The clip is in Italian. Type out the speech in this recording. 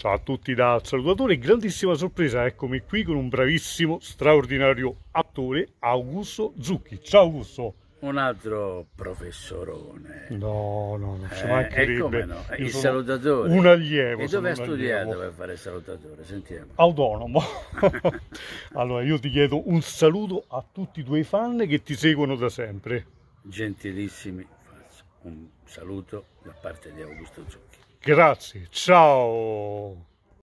Ciao a tutti da salutatore, grandissima sorpresa, eccomi qui con un bravissimo, straordinario attore, Augusto Zucchi. Ciao Augusto! Un altro professorone. No, no, non ci eh, mancherebbe. No? Il salutatore. Un allievo. E dove ha studiato per fare il salutatore? Sentiamo. Autonomo. allora, io ti chiedo un saluto a tutti i tuoi fan che ti seguono da sempre. Gentilissimi un saluto da parte di Augusto Zucchi. Grazie, ciao!